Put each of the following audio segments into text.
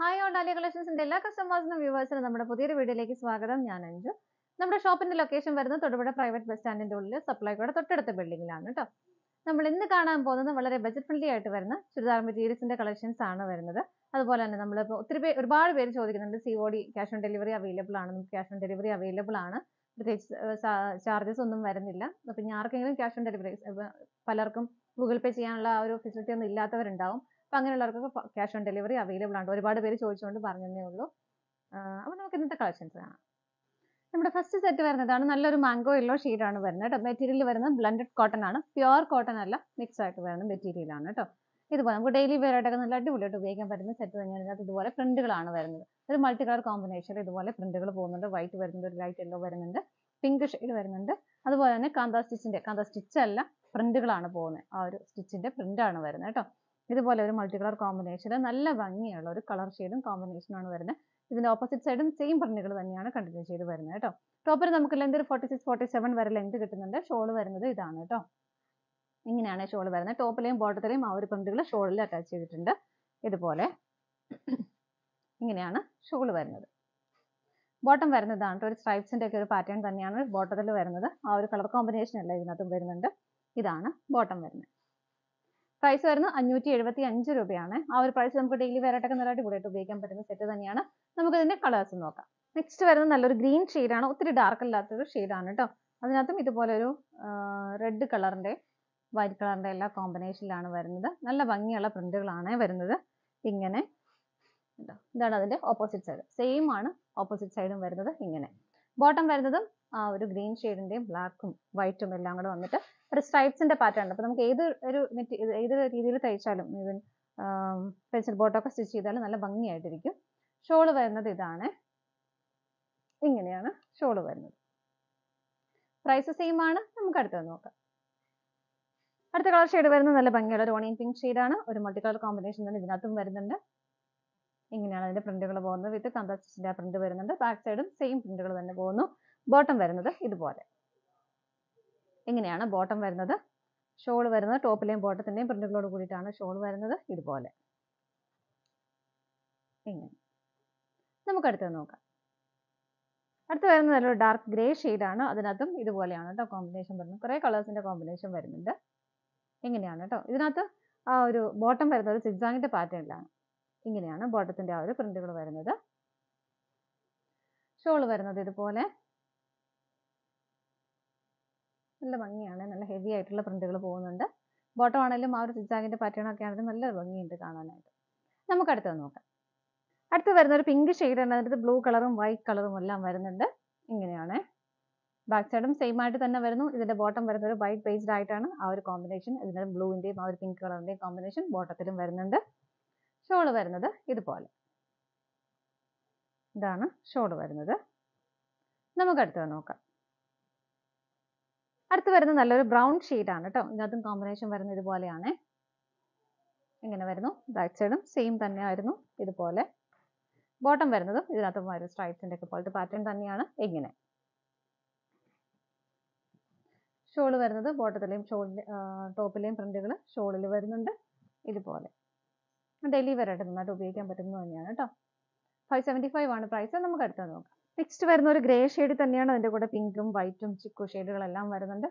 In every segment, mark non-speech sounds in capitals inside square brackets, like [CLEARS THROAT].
hi on dahlia കളക്ഷൻസിന്റെ എല്ലാ കസ്റ്റമേഴ്സിനും വ്യൂവേഴ്സിനും നമ്മുടെ പുതിയൊരു വീഡിയോയിലേക്ക് സ്വാഗതം ഞാൻ അഞ്ചു നമ്മുടെ ഷോപ്പിന്റെ ലൊക്കേഷൻ വരുന്നത് തൊടുപുഴ പ്രൈവറ്റ് ബസ് സ്റ്റാൻഡിന്റെ ഉള്ളിൽ സപ്ലൈക്കോടെ തൊട്ടടുത്ത ബിൽഡിംഗിലാണ് കേട്ടോ നമ്മൾ ഇന്ന് കാണാൻ പോകുന്നത് വളരെ ബജറ്റ് ഫ്രണ്ട്ലി ആയിട്ട് വരുന്ന ചുരിദാർ മെറ്റീരിയൽസിന്റെ കളക്ഷൻസ് ആണ് വരുന്നത് അതുപോലെ തന്നെ നമ്മൾ ഒത്തിരി പേര് ഒരുപാട് പേര് ചോദിക്കുന്നുണ്ട് C O D cash on delivery available ആണ് നമുക്ക് ക്യാഷ് ഓൺ ഡെലിവറി അവൈലബിൾ ആണ് പ്രത്യേകിച്ച് ചാർജസ് ഒന്നും വരുന്നില്ല അപ്പം ഇനി ആർക്കെങ്കിലും ക്യാഷ് ഓൺ ഡെലിവറി പലർക്കും ഗൂഗിൾ പേ ചെയ്യാനുള്ള ആ ഒരു ഫെസിലിറ്റി ഒന്നും ഇല്ലാത്തവരുണ്ടാവും അപ്പം അങ്ങനെയുള്ളവർക്കൊക്കെ ക്യാഷ് ഓൺ ഡെലിവറി അവൈലബിൾ ആണ് ഒരുപാട് പേര് ചോദിച്ചുകൊണ്ട് പറഞ്ഞതേ ഉള്ളൂ അപ്പോൾ നമുക്ക് ഇന്നത്തെ കളക്ഷൻസ് കാണാം നമ്മുടെ ഫസ്റ്റ് സെറ്റ് വരുന്നതാണ് നല്ലൊരു മാംഗോ യെല്ലോ ആണ് വരുന്നത് കേട്ടോ മെറ്റീരിയൽ വരുന്നത് ബ്ലൻഡഡ് കോട്ടൺ ആണ് പ്യുവർ കോട്ടൺ അല്ല മിക്സ് ആയിട്ട് വരുന്ന മെറ്റീരിയൽ ആണ് കേട്ടോ ഇതുപോലെ നമുക്ക് ഡെയിലി വെയർ ആയിട്ടൊക്കെ നല്ല അടിപൊളിയായിട്ട് ഉപയോഗിക്കാൻ പറ്റുന്ന സെറ്റ് തന്നെയാണ് ഇതിനകത്ത് ഇതുപോലെ പ്രിന്റുകളാണ് വരുന്നത് ഒരു മൾട്ടി കളർ കോമ്പിനേഷൻ ഇതുപോലെ പ്രിന്റുകൾ പോകുന്നുണ്ട് വൈറ്റ് വരുന്നത് ഒരു ലൈറ്റ് യെല്ലോ വരുന്നുണ്ട് പിങ്ക് ഷെയ്ഡ് വരുന്നുണ്ട് അതുപോലെ തന്നെ കാന്ത സ്റ്റിച്ചിന്റെ കാന്ത സ്റ്റിച്ച് അല്ല പ്രിന്റുകളാണ് പോകുന്നത് ആ ഒരു സ്റ്റിച്ചിന്റെ പ്രിന്റാണ് വരുന്നത് കേട്ടോ ഇതുപോലെ ഒരു മൾട്ടി കളർ കോമ്പിനേഷൻ നല്ല ഭംഗിയുള്ള ഒരു കളർ ഷെയ്ഡും കോമ്പിനേഷനാണ് വരുന്നത് ഇതിന്റെ ഓപ്പോസിറ്റ് സൈഡും സെയിം പ്രിന്റുകൾ തന്നെയാണ് കണ്ടിന്യൂ ചെയ്ത് വരുന്നത് കേട്ടോ ടോപ്പിൽ നമുക്ക് ലെന്ത് ഒരു ഫോർട്ടി സിക്സ് ഫോർട്ടി സെവൻ വരെ ലെന്ത് കിട്ടുന്നുണ്ട് ഷോൾ വരുന്നത് ഇതാണ് കേട്ടോ ഇങ്ങനെയാണ് ഷോൾ വരുന്നത് ടോപ്പിലെയും ബോട്ടത്തിലെയും ആ ഒരു പ്രിന്റുകൾ ഷോളിൽ അറ്റാച്ച് ചെയ്തിട്ടുണ്ട് ഇതുപോലെ [CLEARS THROAT] ഇങ്ങനെയാണ് ഷോൾ വരുന്നത് ബോട്ടം വരുന്നതാണ് ഒരു സ്ട്രൈപ്സിന്റെ ഒക്കെ ഒരു പാറ്റേൺ തന്നെയാണ് ബോട്ടത്തിൽ വരുന്നത് ആ ഒരു കളർ കോമ്പിനേഷൻ അല്ല ഇതിനകത്ത് വരുന്നുണ്ട് ഇതാണ് ബോട്ടം വരുന്നത് പ്രൈസ് വരുന്നത് അഞ്ഞൂറ്റി എഴുപത്തി അഞ്ച് രൂപയാണ് ആ ഒരു പ്രൈസ് നമുക്ക് ഡെയിലി വേറായിട്ടൊക്കെ നല്ലതായിട്ട് അടിപൊളിയായിട്ട് ഉപയോഗിക്കാൻ പറ്റുന്ന സെറ്റ് തന്നെയാണ് നമുക്ക് ഇതിന്റെ കളേഴ്സ് നോക്കാം നെക്സ്റ്റ് വരുന്നത് നല്ലൊരു ഗ്രീൻ ഷെയ്ഡാണ് ഒത്തിരി ഡാർക്ക് അല്ലാത്തൊരു ഷെയ്ഡാണ് കേട്ടോ അതിനകത്തും ഇതുപോലെ ഒരു റെഡ് കളറിന്റെ വൈറ്റ് കളറിന്റെ എല്ലാ കോമ്പിനേഷനിലാണ് വരുന്നത് നല്ല ഭംഗിയുള്ള പ്രിന്റുകളാണ് വരുന്നത് ഇങ്ങനെ ഇതാണ് അതിന്റെ ഓപ്പോസിറ്റ് സൈഡ് സെയിം ആണ് ഓപ്പോസിറ്റ് സൈഡും വരുന്നത് ഇങ്ങനെ ബോട്ടം വരുന്നതും ആ ഒരു ഗ്രീൻ ഷെയ്ഡിന്റെയും ബ്ലാക്കും വൈറ്റും എല്ലാം കൂടെ വന്നിട്ട് ഒരു സ്ട്രൈപ്സിന്റെ പാറ്റേൺ ഉണ്ട് അപ്പോൾ നമുക്ക് ഏത് ഒരു ഏത് രീതിയിൽ തയ്ച്ചാലും ഈവൻ പെൻസിൽ ബോട്ടൊക്കെ സ്റ്റിച്ച് ചെയ്താലും നല്ല ഭംഗിയായിട്ടിരിക്കും ഷോള് വരുന്നത് ഇതാണ് ഇങ്ങനെയാണ് ഷോള് വരുന്നത് പ്രൈസ് സെയിം ആണ് നമുക്ക് അടുത്തത് നോക്കാം അടുത്ത കളർ ഷെയ്ഡ് വരുന്നത് നല്ല ഭംഗിയുള്ള ഒരു ഓണിയൻ പിങ്ക് ഷെയ്ഡാണ് ഒരു മൾട്ടി കളർ കോമ്പിനേഷൻ തന്നെ ഇതിനകത്തും വരുന്നുണ്ട് ഇങ്ങനെയാണ് അതിന്റെ പ്രിന്റുകൾ പോകുന്നത് വിത്ത് കമ്പസ്റ്റിന്റെ പ്രിന്റ് വരുന്നുണ്ട് ബാക്ക് സൈഡും സെയിം പ്രിന്റുകൾ തന്നെ പോകുന്നു ബോട്ടം വരുന്നത് ഇതുപോലെ എങ്ങനെയാണ് ബോട്ടം വരുന്നത് ഷോൾ വരുന്നത് ടോപ്പിലെയും ബോട്ടത്തിൻ്റെയും പ്രിന്റുകളോട് കൂടിയിട്ടാണ് ഷോൾ വരുന്നത് ഇതുപോലെ ഇങ്ങനെ നമുക്ക് അടുത്തത് നോക്കാം അടുത്ത് വരുന്നത് നല്ലൊരു ഡാർക്ക് ഗ്രേ ആണ് അതിനകത്തും ഇതുപോലെയാണ് കേട്ടോ കോമ്പിനേഷൻ വരുന്നത് കുറേ കളേഴ്സിൻ്റെ കോമ്പിനേഷൻ വരുന്നുണ്ട് ഇങ്ങനെയാണ് കേട്ടോ ഇതിനകത്ത് ആ ഒരു ബോട്ടം വരുന്നത് ഒരു സിഗ്സാങ്ങിൻ്റെ പാറ്റേണിലാണ് ഇങ്ങനെയാണ് ബോട്ടത്തിൻ്റെ ആ ഒരു പ്രിന്റുകൾ വരുന്നത് ഷോൾ വരുന്നത് ഇതുപോലെ നല്ല ഭംഗിയാണ് നല്ല ഹെവി ആയിട്ടുള്ള പ്രിന്റുകൾ പോകുന്നുണ്ട് ബോട്ടം ആണെങ്കിലും ആ ഒരു പാറ്റേൺ ഒക്കെ ആണെങ്കിലും നല്ല ഭംഗിയുണ്ട് കാണാനായിട്ട് നമുക്ക് അടുത്തത് നോക്കാം അടുത്ത് വരുന്ന ഒരു പിങ്ക് ആണ് അതിനകത്ത് ബ്ലൂ കളറും വൈറ്റ് കളറും എല്ലാം വരുന്നുണ്ട് ഇങ്ങനെയാണ് ബാക്ക് സൈഡും സെയിം ആയിട്ട് തന്നെ വരുന്നു ഇതിന്റെ ബോട്ടം വരുന്ന ഒരു വൈറ്റ് ബേസ്ഡ് ആയിട്ടാണ് ആ ഒരു കോമ്പിനേഷൻ ഇതിന്റെ ബ്ലൂവിന്റെയും ആ ഒരു പിങ്ക് കളറിന്റെയും കോമ്പിനേഷൻ ബോട്ടത്തിലും വരുന്നുണ്ട് ഷോള് വരുന്നത് ഇതുപോലെ ഇതാണ് ഷോള് വരുന്നത് നമുക്ക് അടുത്തത് നോക്കാം അടുത്ത് വരുന്നത് നല്ലൊരു ബ്രൗൺ ആണ് കേട്ടോ ഇതിനകത്തും കോമ്പിനേഷൻ വരുന്ന ഇതുപോലെയാണ് ഇങ്ങനെ വരുന്നു ബാക്ക് സൈഡും സെയിം തന്നെയായിരുന്നു ഇതുപോലെ ബോട്ടം വരുന്നതും ഇതിനകത്തും ഒരു ഒക്കെ പോലത്തെ പാറ്റേൺ തന്നെയാണ് ഇങ്ങനെ ഷോൾ വരുന്നത് ബോട്ടത്തിലെയും ഷോളിൽ ടോപ്പിലെയും പ്രിന്റുകൾ ഷോളിൽ വരുന്നുണ്ട് ഇതുപോലെ ഡെലിവറി ആയിട്ട് നന്നായിട്ട് ഉപയോഗിക്കാൻ പറ്റുന്നത് തന്നെയാണ് കേട്ടോ ഫൈവ് സെവൻറ്റി ഫൈവ് ആണ് പ്രൈസ് നമുക്ക് അടുത്തത് നോക്കാം നെക്സ്റ്റ് വരുന്ന ഒരു ഗ്രേ ഷെയ്ഡ് തന്നെയാണ് അതിൻ്റെ കൂടെ പിങ്കും വൈറ്റും ചിക്കു ഷെയ്ഡുകളെല്ലാം വരുന്നുണ്ട്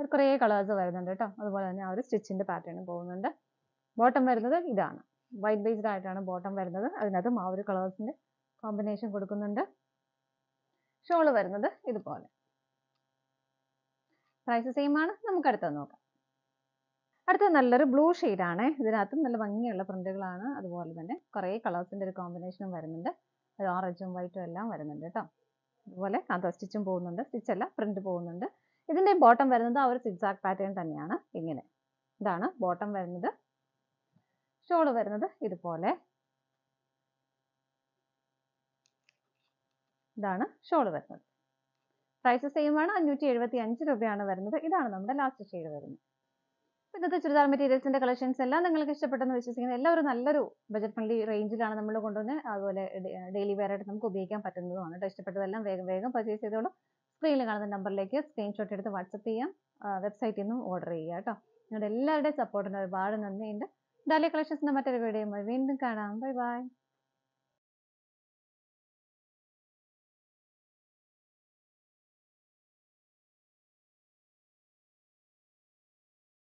ഒരു കുറേ കളേഴ്സ് വരുന്നുണ്ട് കേട്ടോ അതുപോലെ തന്നെ ആ ഒരു സ്റ്റിച്ചിൻ്റെ പാറ്റേണും പോകുന്നുണ്ട് ബോട്ടം വരുന്നത് ഇതാണ് വൈറ്റ് ബേസ്ഡ് ആയിട്ടാണ് ബോട്ടം വരുന്നത് അതിനകത്തും ആ ഒരു കളേഴ്സിൻ്റെ കോമ്പിനേഷൻ കൊടുക്കുന്നുണ്ട് ഷോള് വരുന്നത് ഇതുപോലെ പ്രൈസ് സെയിം ആണ് നമുക്ക് അടുത്തത് നോക്കാം അടുത്തത് നല്ലൊരു ബ്ലൂ ആണ് ഇതിനകത്തും നല്ല ഭംഗിയുള്ള പ്രിന്റുകളാണ് അതുപോലെ തന്നെ കുറേ കളേഴ്സിൻ്റെ ഒരു കോമ്പിനേഷനും വരുന്നുണ്ട് അത് ഓറഞ്ചും വൈറ്റും എല്ലാം വരുന്നുണ്ട് കേട്ടോ അതുപോലെ കാന്ത സ്റ്റിച്ചും പോകുന്നുണ്ട് സ്റ്റിച്ചല്ല പ്രിന്റ് പോകുന്നുണ്ട് ഇതിൻ്റെ ബോട്ടം വരുന്നത് ആ ഒരു സിക്സാക് പാറ്റേൺ തന്നെയാണ് ഇങ്ങനെ ഇതാണ് ബോട്ടം വരുന്നത് ഷോള് വരുന്നത് ഇതുപോലെ ഇതാണ് ഷോള് വരുന്നത് പ്രൈസ് സെയിം ആണ് അഞ്ഞൂറ്റി എഴുപത്തി അഞ്ച് രൂപയാണ് വരുന്നത് ഇതാണ് നമ്മുടെ ലാസ്റ്റ് ഷെയ്ഡ് വരുന്നത് ഇന്നത്തെ ചുരിദാർ മെറ്റീരിയൽസിന്റെ കളക്ഷൻസ് എല്ലാം നിങ്ങൾക്ക് ഇഷ്ടപ്പെട്ടെന്ന് വിശ്വസിക്കുന്നു എല്ലാവരും നല്ലൊരു ബജറ്റ് ഫ്രണ്ട്ലി റേഞ്ചിലാണ് നമ്മൾ കൊണ്ടുവന്ന് അതുപോലെ ഡെയിലി വെയർ ആയിട്ട് നമുക്ക് ഉപയോഗിക്കാൻ പറ്റുന്നതുമാണ് കേട്ടോ ഇഷ്ടപ്പെട്ടതെല്ലാം വേഗം വേഗം പർച്ചേസ് ചെയ്തോളൂ സ്ക്രീനിൽ കാണുന്ന നമ്പറിലേക്ക് സ്ക്രീൻഷോട്ട് എടുത്ത് വാട്സപ്പ് ചെയ്യാം വെബ്സൈറ്റിൽ നിന്നും ഓർഡർ ചെയ്യുക കേട്ടോ നിങ്ങളുടെ എല്ലാവരുടെയും സപ്പോർട്ടിന് ഒരുപാട് നന്ദിയുണ്ട് ഡാലി കളക്ഷൻസിന്റെ മറ്റൊരു വീഡിയോ വീണ്ടും കാണാം ബൈ ബൈ